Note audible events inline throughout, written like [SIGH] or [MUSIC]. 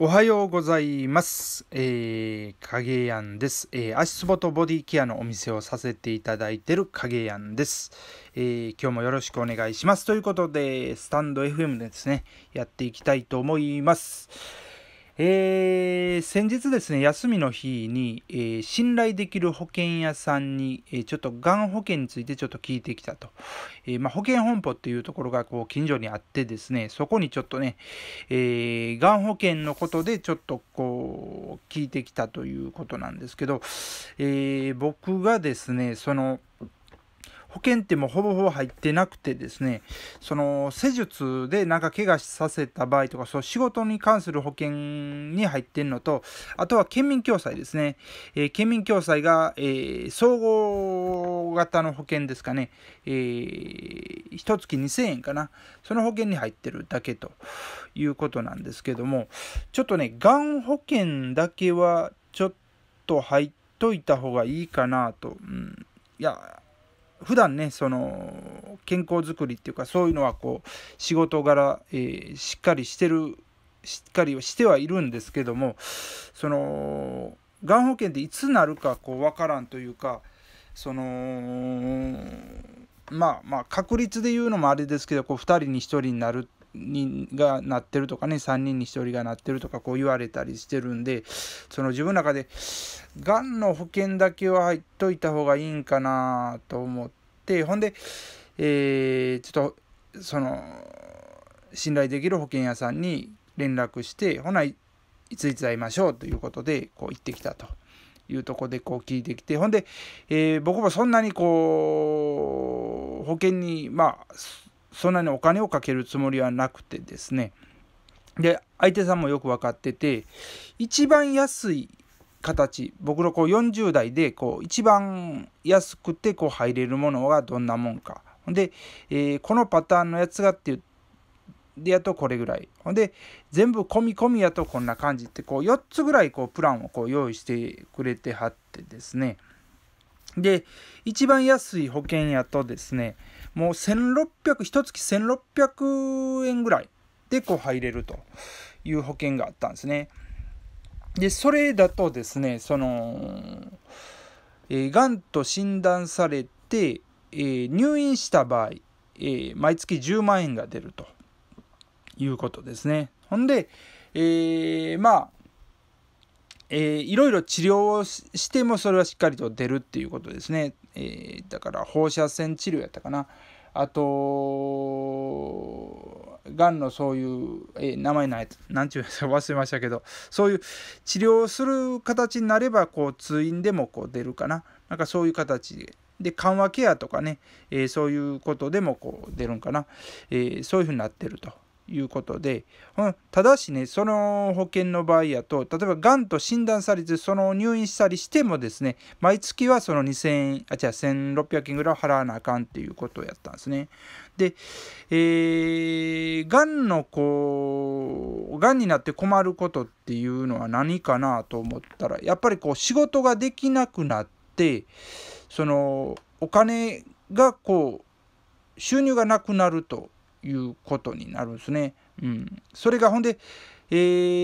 おはようございます。えー、影やんです、えー、足つぼとボディケアのお店をさせていただいてる影やんです、えー、今日もよろしくお願いします。ということで、スタンド FM でですね、やっていきたいと思います。えー、先日ですね、休みの日に、えー、信頼できる保険屋さんに、えー、ちょっとがん保険についてちょっと聞いてきたと。えまあ、保険本舗っていうところがこう近所にあってですね、そこにちょっとね、えがん保険のことでちょっとこう聞いてきたということなんですけど、え僕がですね、その、保険ってもうほぼほぼ入ってなくてですね、その施術でなんか怪我させた場合とか、そう仕事に関する保険に入ってんのと、あとは県民共済ですね。えー、県民共済が、えー、総合型の保険ですかね、えー、月2000円かな、その保険に入ってるだけということなんですけども、ちょっとね、がん保険だけはちょっと入っといた方がいいかなと、うん、いや普段ねその健康づくりっていうかそういうのはこう仕事柄、えー、しっかりしてるしっかりしてはいるんですけどもそのがん保険っていつなるかこう分からんというかそのまあまあ確率で言うのもあれですけどこう2人に1人になる人がなってるとかね3人に1人がなってるとかこう言われたりしてるんでその自分の中でがんの保険だけは入っといた方がいいんかなと思ってほんで、えー、ちょっとその信頼できる保険屋さんに連絡してほないついつ会いましょうということでこう行ってきたと。いうとこでこう聞いてきてほんで、えー、僕もそんなにこう保険にまあそんなにお金をかけるつもりはなくてですねで相手さんもよく分かってて一番安い形僕のこう40代でこう一番安くてこう入れるものがどんなもんかで、えー、このパターンのやつがっていっやとこれぐらいほんで全部込み込みやとこんな感じってこう4つぐらいこうプランをこう用意してくれてはってですねで一番安い保険やとですねもう1600、一月1600円ぐらいでこう入れるという保険があったんですね。で、それだとですね、その、えー、がんと診断されて、えー、入院した場合、えー、毎月10万円が出るということですね。ほんで、えー、まあ、えー、いろいろ治療をしてもそれはしっかりと出るっていうことですね。えー、だから放射線治療やったかなあとがんのそういう、えー、名前ない何ちゅうやつ [LAUGHS] 忘れましたけどそういう治療する形になればこう通院でもこう出るかななんかそういう形で。で緩和ケアとかね、えー、そういうことでもこう出るんかな、えそういうふうになってるということで、うん、ただしねその保険の場合やと例えばがんと診断されてその入院したりしてもですね毎月はその2000円あ違う1600円ぐらい払わなあかんっていうことをやったんですねでえー、がんのこうがんになって困ることっていうのは何かなと思ったらやっぱりこう仕事ができなくなってそのお金がこう収入がなくなるということになるんですね。うん、それがほんで、え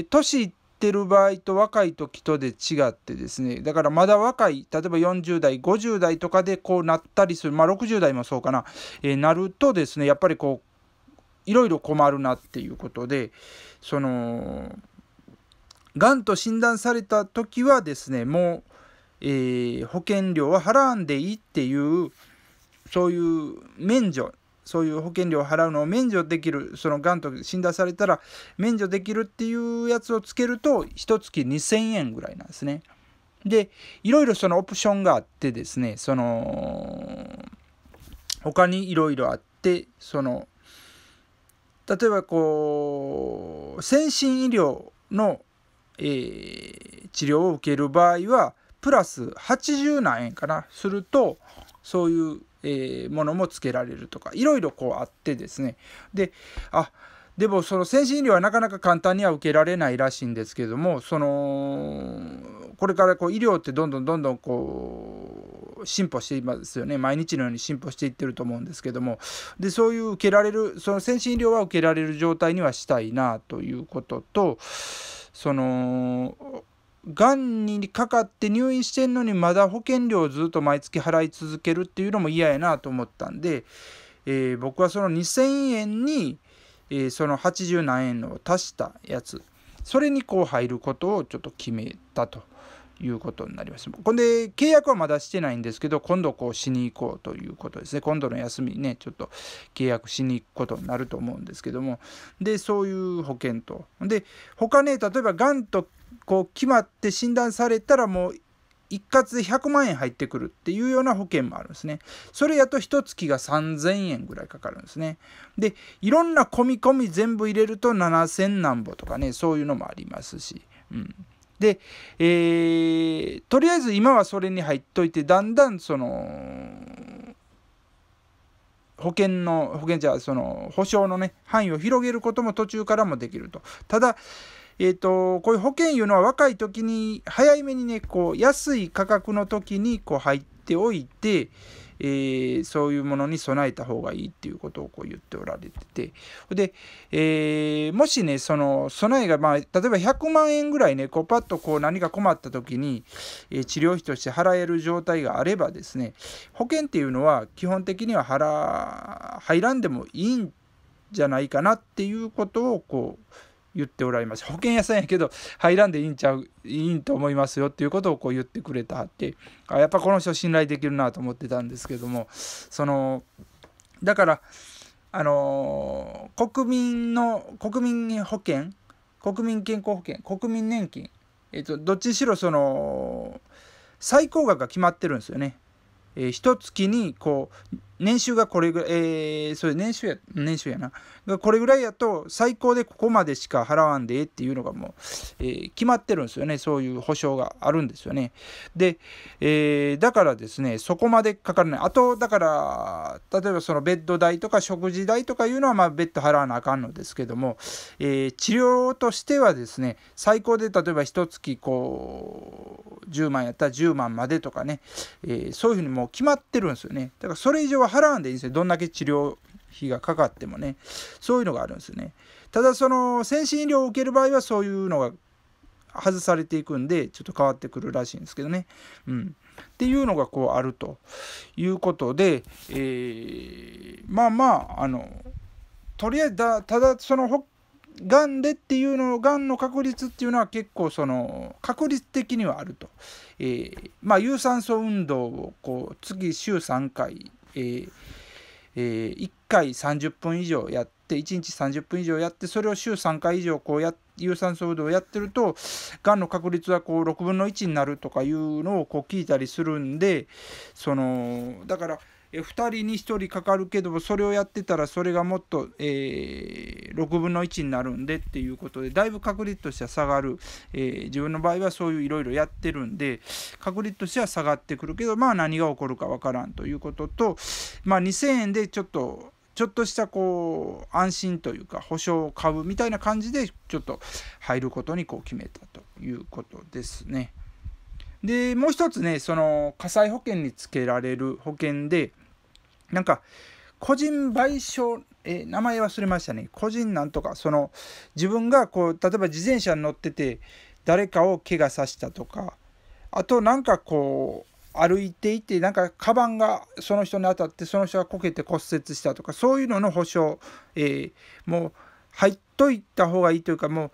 ー、年いってる場合と若い時とで違ってですねだからまだ若い例えば40代50代とかでこうなったりするまあ60代もそうかな、えー、なるとですねやっぱりこういろいろ困るなっていうことでそのがんと診断された時はですねもう、えー、保険料は払わんでいいっていうそういう免除そういう保険料を払うのを免除できるそのがんと診断されたら免除できるっていうやつをつけると1月2000円ぐらいなんですね。でいろいろそのオプションがあってですねその他にいろいろあってその例えばこう先進医療の、えー、治療を受ける場合はプラス80何円かなするとそういうえー、ものもつけられるとかいろいろこうあってですねであでもその先進医療はなかなか簡単には受けられないらしいんですけどもそのこれからこう医療ってどんどんどんどんこう進歩していますよね毎日のように進歩していってると思うんですけどもでそういう受けられるその先進医療は受けられる状態にはしたいなということとそのがんにかかって入院してんのにまだ保険料をずっと毎月払い続けるっていうのも嫌やなと思ったんで、えー、僕はその2,000円に、えー、その80何円のを足したやつそれにこう入ることをちょっと決めたと。いうことになります。ほんで契約はまだしてないんですけど、今度こうしに行こうということですね。今度の休みね、ちょっと契約しに行くことになると思うんですけども。で、そういう保険と。で、他ね、例えばがんとこう決まって診断されたらもう一括で100万円入ってくるっていうような保険もあるんですね。それやと1月が3000円ぐらいかかるんですね。で、いろんな込み込み全部入れると7000何ぼとかね、そういうのもありますし。うんで、えー、とりあえず今はそれに入っといてだんだんその保険の保険じゃその保証のね範囲を広げることも途中からもできるとただえーと、こういう保険いうのは若い時に早めにねこう安い価格の時にこう入っておいて、えー、そういうものに備えた方がいいっていうことをこう言っておられててで、えー、もしねその備えが、まあ、例えば100万円ぐらいねこうパッとこう何か困った時に、えー、治療費として払える状態があればですね保険っていうのは基本的には払入らんでもいいんじゃないかなっていうことをこう言っておられます保険屋さんやけど入らんでいいんちゃういいんと思いますよっていうことをこう言ってくれたってあやっぱこの人信頼できるなと思ってたんですけどもそのだからあの国民の国民保険国民健康保険国民年金、えっと、どっちにしろその最高額が決まってるんですよね。えー、1月にこう年収がこれぐらい、えー、それ年収や、年収やな。これぐらいやと、最高でここまでしか払わんでえっていうのがもう、えー、決まってるんですよね。そういう保証があるんですよね。で、えー、だからですね、そこまでかからない。あと、だから、例えばそのベッド代とか食事代とかいうのは、まあ、ッド払わなあかんのですけども、えー、治療としてはですね、最高で例えば一月こう、10万やったら10万までとかね、えー、そういうふうにもう決まってるんですよね。だからそれ以上は払わんでいいんですよどんだけ治療費がかかってもねそういうのがあるんですよねただその先進医療を受ける場合はそういうのが外されていくんでちょっと変わってくるらしいんですけどね、うん、っていうのがこうあるということで、えー、まあまああのとりあえずだただそのがんでっていうのがんの確率っていうのは結構その確率的にはあると、えー、まあ有酸素運動をこう次週3回えーえー、1回30分以上やって1日30分以上やってそれを週3回以上こうや有酸素運動をやってるとがんの確率はこう6分の1になるとかいうのをこう聞いたりするんでそのだから。え2人に1人かかるけどもそれをやってたらそれがもっと、えー、6分の1になるんでっていうことでだいぶ確率としては下がる、えー、自分の場合はそういういろいろやってるんで確率としては下がってくるけどまあ何が起こるかわからんということと、まあ、2000円でちょっとちょっとしたこう安心というか保証を買うみたいな感じでちょっと入ることにこう決めたということですね。でもう一つねその火災保険につけられる保険でなんか個人賠償え名前忘れましたね個人なんとかその自分がこう例えば自転車に乗ってて誰かを怪我させたとかあとなんかこう歩いていてなんかカバンがその人に当たってその人がこけて骨折したとかそういうのの保証、えー、もう入っといた方がいいというかもう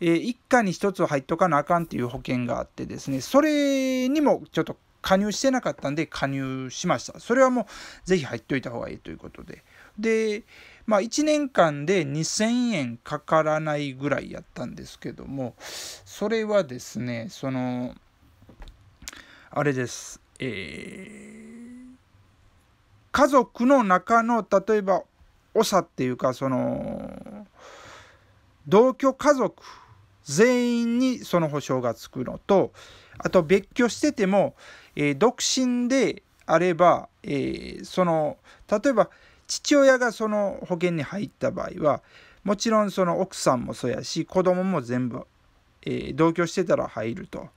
えー、家に1つ入っとかなあかんっていう保険があってですね、それにもちょっと加入してなかったんで加入しました。それはもうぜひ入っといた方がいいということで。で、まあ1年間で2000円かからないぐらいやったんですけども、それはですね、その、あれです、えー、家族の中の例えば長っていうかその同居家族全員にその保証がつくのとあと別居してても、えー、独身であれば、えー、その例えば父親がその保険に入った場合はもちろんその奥さんもそうやし子供も全部、えー、同居してたら入ると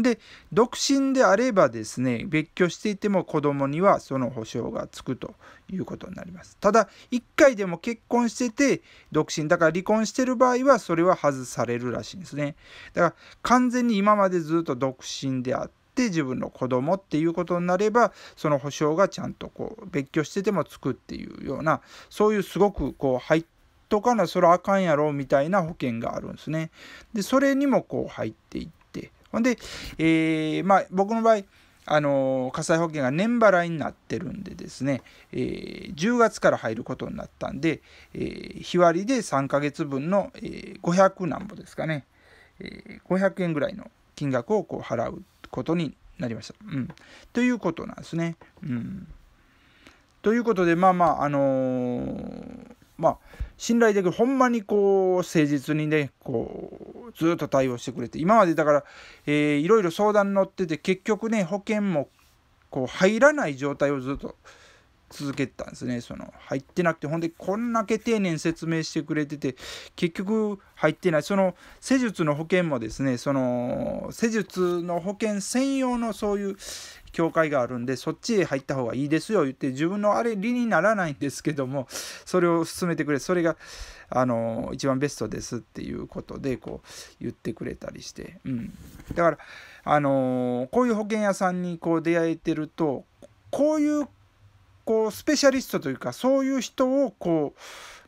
で独身であればですね別居していても子供にはその保証がつくということになりますただ1回でも結婚してて独身だから離婚してる場合はそれは外されるらしいんですねだから完全に今までずっと独身であって自分の子供っていうことになればその保証がちゃんとこう別居しててもつくっていうようなそういうすごくこう入ってとかなそれあかんやろみたいな保険があるんですね。でそれにもこう入っていほんで、えー、まあ、僕の場合、あの火災保険が年払いになってるんでですね、えー、10月から入ることになったんで、えー、日割りで3ヶ月分の、えー、500何ぼですかね、えー、500円ぐらいの金額をこう払うことになりました。うん、ということなんですね。うん、ということでまあまああのーまあ、信頼できる、ほんまにこう、誠実にね、こう、ずっと対応してくれて、今までだから、えー、いろいろ相談に乗ってて、結局ね、保険もこう入らない状態をずっと続けてたんですねその入ってなくてほんでこんだけ丁寧に説明してくれてて結局入ってないその施術の保険もですねその施術の保険専用のそういう教会があるんでそっちへ入った方がいいですよ言って自分のあれ理にならないんですけどもそれを勧めてくれそれがあの一番ベストですっていうことでこう言ってくれたりして、うん、だからあのこういう保険屋さんにこう出会えてるとこういうこうスペシャリストというかそういう人をこう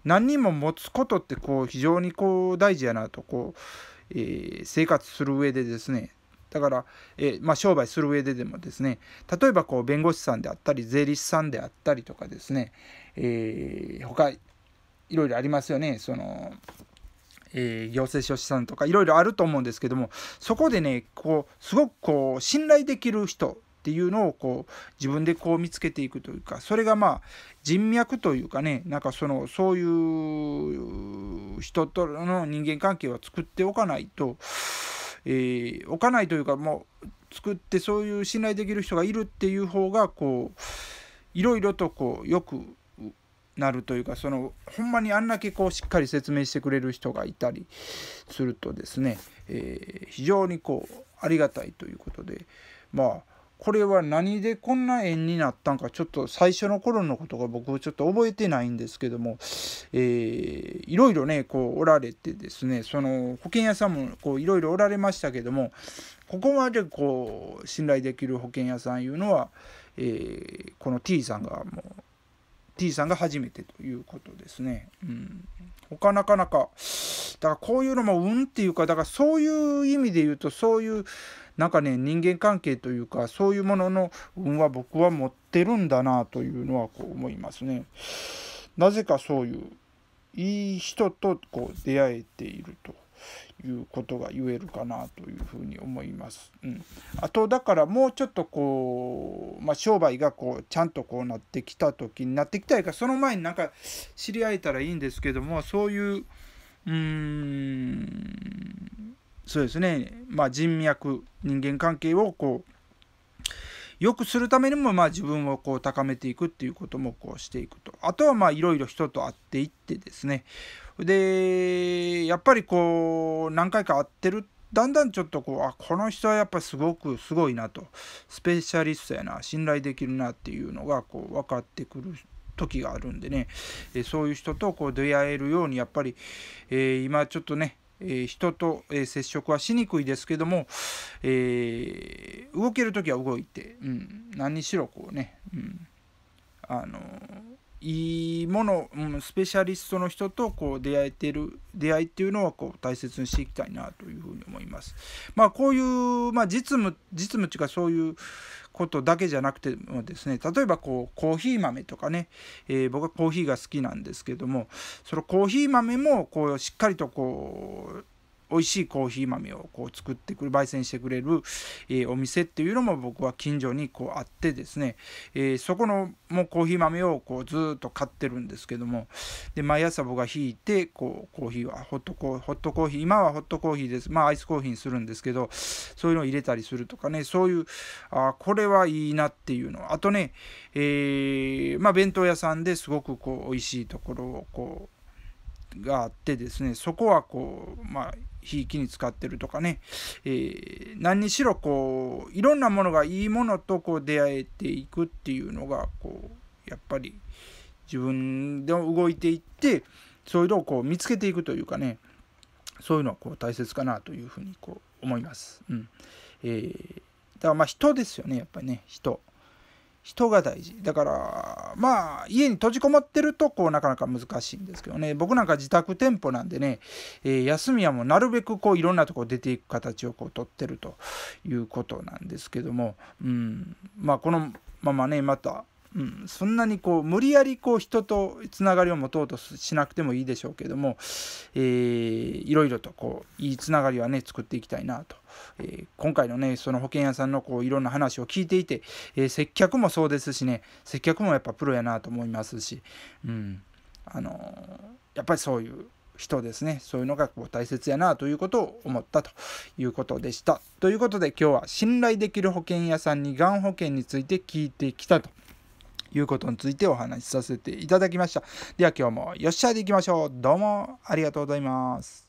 何人も持つことってこう非常にこう大事やなとこう、えー、生活する上でですねだから、えー、まあ、商売する上ででもですね例えばこう弁護士さんであったり税理士さんであったりとかですね、えー、他いろいろありますよねその、えー、行政書士さんとかいろいろあると思うんですけどもそこでねこうすごくこう信頼できる人っていうのをこう自分でこう見つけていくというかそれがまあ人脈というかねなんかそのそういう人との人間関係は作っておかないと、えー、置かないというかもう作ってそういう信頼できる人がいるっていう方がこういろいろとこうよくなるというかそのほんまにあんだけこうしっかり説明してくれる人がいたりするとですね、えー、非常にこうありがたいということでまあこれは何でこんな縁になったんかちょっと最初の頃のことが僕ちょっと覚えてないんですけども、えー、いろいろねこうおられてですねその保険屋さんもこういろいろおられましたけどもここまでこう信頼できる保険屋さんいうのは、えー、この T さんがもう T さんが初めてということですね。うん、他なかなかだからこういうのも運っていうかだからそういう意味で言うとそういうなんかね人間関係というかそういうものの運は僕は持ってるんだなというのはこう思いますね。なぜかそういういい人とこう出会えていると。いうことが言えるかなというふうに思います。うん、あとだからもうちょっとこう、まあ、商売がこうちゃんとこうなってきた時になってきたいかその前になんか知り合えたらいいんですけどもそういううーんそうですね、まあ、人脈人間関係をこう良くするためにもまあ自分をこう高めていくっていうこともこうしていくとあとはまあいろいろ人と会っていってですねでやっぱりこう何回か会ってるだんだんちょっとこうあこの人はやっぱすごくすごいなとスペシャリストやな信頼できるなっていうのがこう分かってくる時があるんでねそういう人とこう出会えるようにやっぱり、えー、今ちょっとねえ人と、え接触はしにくいですけども、えー、動ける時は動いて、うん、何にしろこうね、うん、あのいいもの、うん、スペシャリストの人とこう出会えてる出会いっていうのはこう大切にしていきたいなというふうに思います。まあ、こういう、まあ、実務実務っていうかそういうことだけじゃなくてもですね例えばこうコーヒー豆とかね、えー、僕はコーヒーが好きなんですけどもそのコーヒー豆もこうしっかりとこう美味しいコーヒー豆をこう作ってくる焙煎してくれる、えお店っていうのも僕は近所にこうあってですね、えそこのもコーヒー豆をこうずっと買ってるんですけどもで毎朝僕がひいてこうコーヒーはホットコーホットコーヒー今はホットコーヒーですまあアイスコーヒーにするんですけどそういうのを入れたりするとかねそういうあこれはいいなっていうのあとね、えー、まあ、弁当屋さんですごくこう美味しいところをこうがあってですねそこはこうまあひいきに使ってるとかね、えー、何にしろこういろんなものがいいものとこう出会えていくっていうのがこうやっぱり自分で動いていってそういうのをこう見つけていくというかねそういうのはこう大切かなというふうにこう思います。うんえー、だからまあ人ですよねやっぱりね人。人が大事だからまあ家に閉じこもってるとこうなかなか難しいんですけどね僕なんか自宅店舗なんでね、えー、休みはもうなるべくこういろんなとこ出ていく形をこう取ってるということなんですけども、うん、まあこのままねまたうん、そんなにこう無理やりこう人とつながりを持とうとしなくてもいいでしょうけども、えー、いろいろとこういいつながりはね作っていきたいなと、えー、今回のねその保険屋さんのこういろんな話を聞いていて、えー、接客もそうですしね接客もやっぱプロやなと思いますし、うんあのー、やっぱりそういう人ですねそういうのがこう大切やなということを思ったということでした。ということで今日は信頼できる保険屋さんにがん保険について聞いてきたと。いうことについてお話しさせていただきました。では今日もよっしゃでいきましょう。どうもありがとうございます。